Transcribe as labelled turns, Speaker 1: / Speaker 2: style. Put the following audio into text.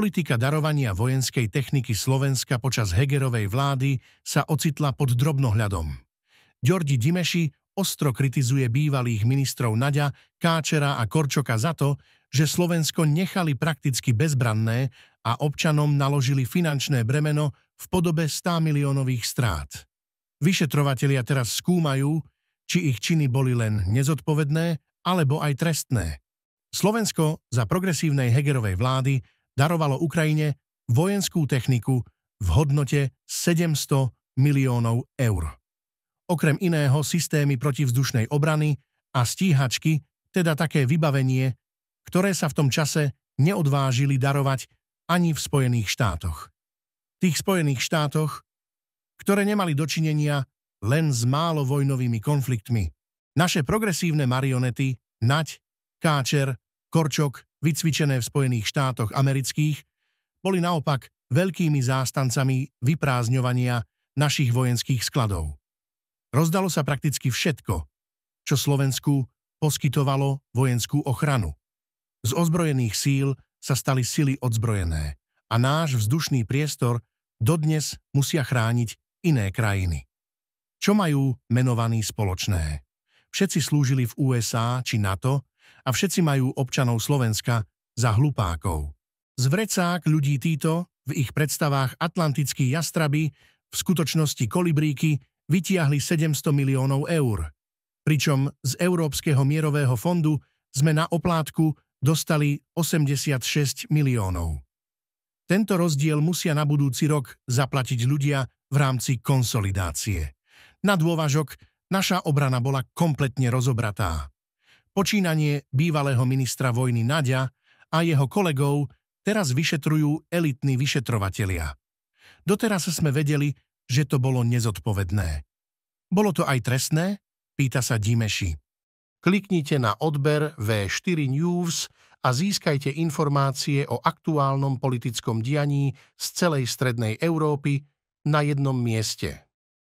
Speaker 1: Politika darovania vojenskej techniky Slovenska počas Hegerovej vlády sa ocitla pod drobnohľadom. Ďordi Dimeši ostro kritizuje bývalých ministrov Naďa, Káčera a Korčoka za to, že Slovensko nechali prakticky bezbranné a občanom naložili finančné bremeno v podobe 100 miliónových strát. Vyšetrovatelia teraz skúmajú, či ich činy boli len nezodpovedné alebo aj trestné. Slovensko za progresívnej Hegerovej vlády darovalo Ukrajine vojenskú techniku v hodnote 700 miliónov eur. Okrem iného systémy protivzdušnej obrany a stíhačky, teda také vybavenie, ktoré sa v tom čase neodvážili darovať ani v Spojených štátoch. Tých Spojených štátoch, ktoré nemali dočinenia len s málo vojnovými konfliktmi. Naše progresívne marionety Naď, Káčer, Korčok vycvičené v Spojených štátoch amerických, boli naopak veľkými zástancami vyprázdňovania našich vojenských skladov. Rozdalo sa prakticky všetko, čo Slovensku poskytovalo vojenskú ochranu. Z ozbrojených síl sa stali sily odzbrojené a náš vzdušný priestor dodnes musia chrániť iné krajiny. Čo majú menovaní spoločné? Všetci slúžili v USA či NATO a všetci majú občanov Slovenska za hlupákov. vrecák ľudí títo, v ich predstavách atlantickí jastraby, v skutočnosti kolibríky, vytiahli 700 miliónov eur. Pričom z Európskeho mierového fondu sme na oplátku dostali 86 miliónov. Tento rozdiel musia na budúci rok zaplatiť ľudia v rámci konsolidácie. Na dôvažok naša obrana bola kompletne rozobratá. Počínanie bývalého ministra vojny Nadia a jeho kolegov teraz vyšetrujú elitní vyšetrovatelia. Doteraz sme vedeli, že to bolo nezodpovedné. Bolo to aj trestné? Pýta sa Dimeši. Kliknite na odber V4 News a získajte informácie o aktuálnom politickom dianí z celej strednej Európy na jednom mieste.